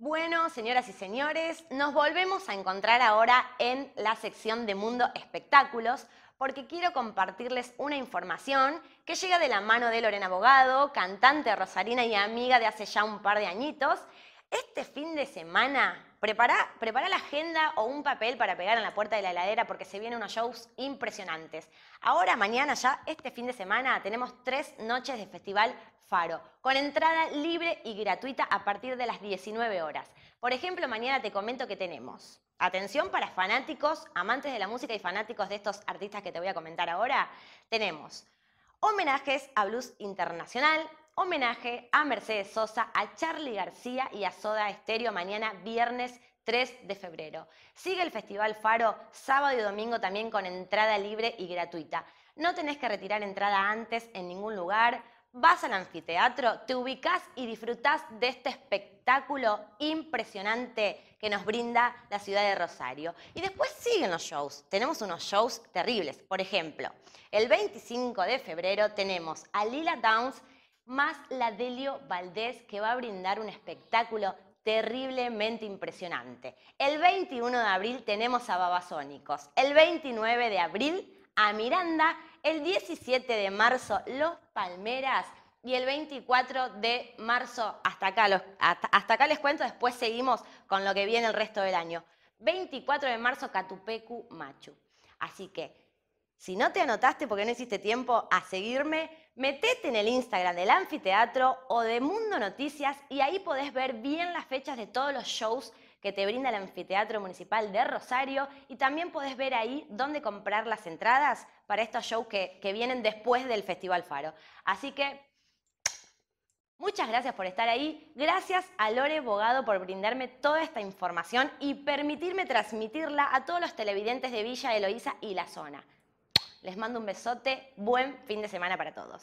Bueno, señoras y señores, nos volvemos a encontrar ahora en la sección de Mundo Espectáculos porque quiero compartirles una información que llega de la mano de Lorena Abogado, cantante rosarina y amiga de hace ya un par de añitos. Este fin de semana Prepara, la agenda o un papel para pegar en la puerta de la heladera porque se vienen unos shows impresionantes. Ahora, mañana, ya este fin de semana, tenemos tres noches de festival Faro, con entrada libre y gratuita a partir de las 19 horas. Por ejemplo, mañana te comento que tenemos. Atención para fanáticos, amantes de la música y fanáticos de estos artistas que te voy a comentar ahora. Tenemos homenajes a blues internacional, homenaje a Mercedes Sosa, a Charlie García y a Soda Estéreo mañana viernes 3 de febrero. Sigue el Festival Faro sábado y domingo también con entrada libre y gratuita. No tenés que retirar entrada antes en ningún lugar. Vas al anfiteatro, te ubicas y disfrutás de este espectáculo impresionante que nos brinda la ciudad de Rosario. Y después siguen los shows. Tenemos unos shows terribles. Por ejemplo, el 25 de febrero tenemos a Lila Downs más la Delio Valdés, que va a brindar un espectáculo terriblemente impresionante. El 21 de abril tenemos a Babasónicos, el 29 de abril a Miranda, el 17 de marzo Los Palmeras y el 24 de marzo hasta acá, acá les cuento, después seguimos con lo que viene el resto del año. 24 de marzo Catupecu Machu. Así que si no te anotaste porque no hiciste tiempo a seguirme, Metete en el Instagram del anfiteatro o de Mundo Noticias y ahí podés ver bien las fechas de todos los shows que te brinda el Anfiteatro Municipal de Rosario y también podés ver ahí dónde comprar las entradas para estos shows que, que vienen después del Festival Faro. Así que Muchas gracias por estar ahí. Gracias a Lore Bogado por brindarme toda esta información y permitirme transmitirla a todos los televidentes de Villa Eloísa y la zona. Les mando un besote, buen fin de semana para todos.